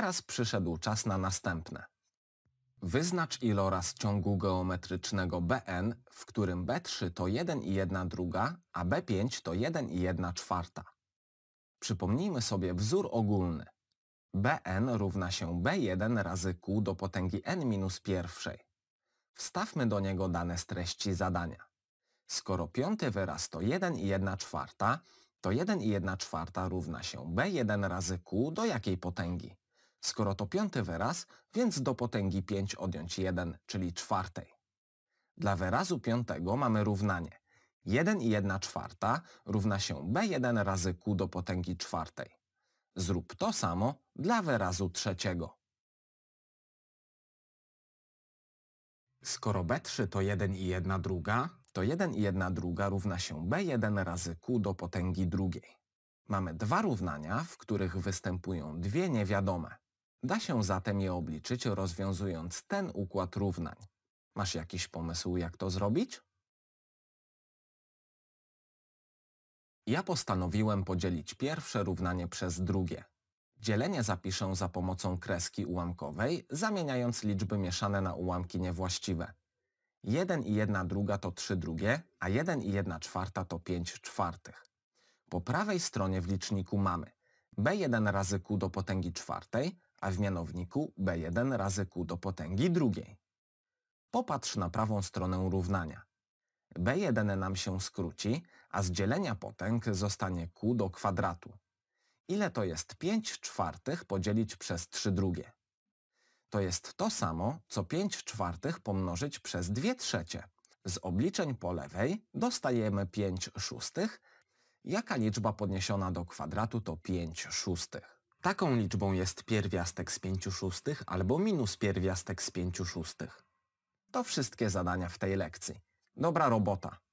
Teraz przyszedł czas na następne. Wyznacz iloraz ciągu geometrycznego Bn, w którym B3 to 1 i 1 druga, a B5 to 1 i 1 czwarta. Przypomnijmy sobie wzór ogólny. Bn równa się B1 razy Q do potęgi n minus pierwszej. Wstawmy do niego dane z treści zadania. Skoro piąty wyraz to 1 i 1 czwarta, to 1 i 1 czwarta równa się B1 razy Q do jakiej potęgi? Skoro to piąty wyraz, więc do potęgi 5 odjąć 1, czyli czwartej. Dla wyrazu piątego mamy równanie. 1 i 1 czwarta równa się b1 razy q do potęgi czwartej. Zrób to samo dla wyrazu trzeciego. Skoro b3 to 1 i 1 druga, to 1 i 1 druga równa się b1 razy q do potęgi drugiej. Mamy dwa równania, w których występują dwie niewiadome. Da się zatem je obliczyć, rozwiązując ten układ równań. Masz jakiś pomysł, jak to zrobić? Ja postanowiłem podzielić pierwsze równanie przez drugie. Dzielenie zapiszę za pomocą kreski ułamkowej, zamieniając liczby mieszane na ułamki niewłaściwe. 1 i 1 druga to 3 drugie, a 1 i 1 czwarta to 5 czwartych. Po prawej stronie w liczniku mamy b1 razy q do potęgi czwartej a w mianowniku b1 razy q do potęgi drugiej. Popatrz na prawą stronę równania. b1 nam się skróci, a z dzielenia potęg zostanie q do kwadratu. Ile to jest 5 czwartych podzielić przez 3 drugie? To jest to samo, co 5 czwartych pomnożyć przez 2 trzecie. Z obliczeń po lewej dostajemy 5 szóstych, jaka liczba podniesiona do kwadratu to 5 szóstych. Taką liczbą jest pierwiastek z pięciu szóstych albo minus pierwiastek z pięciu szóstych. To wszystkie zadania w tej lekcji. Dobra robota!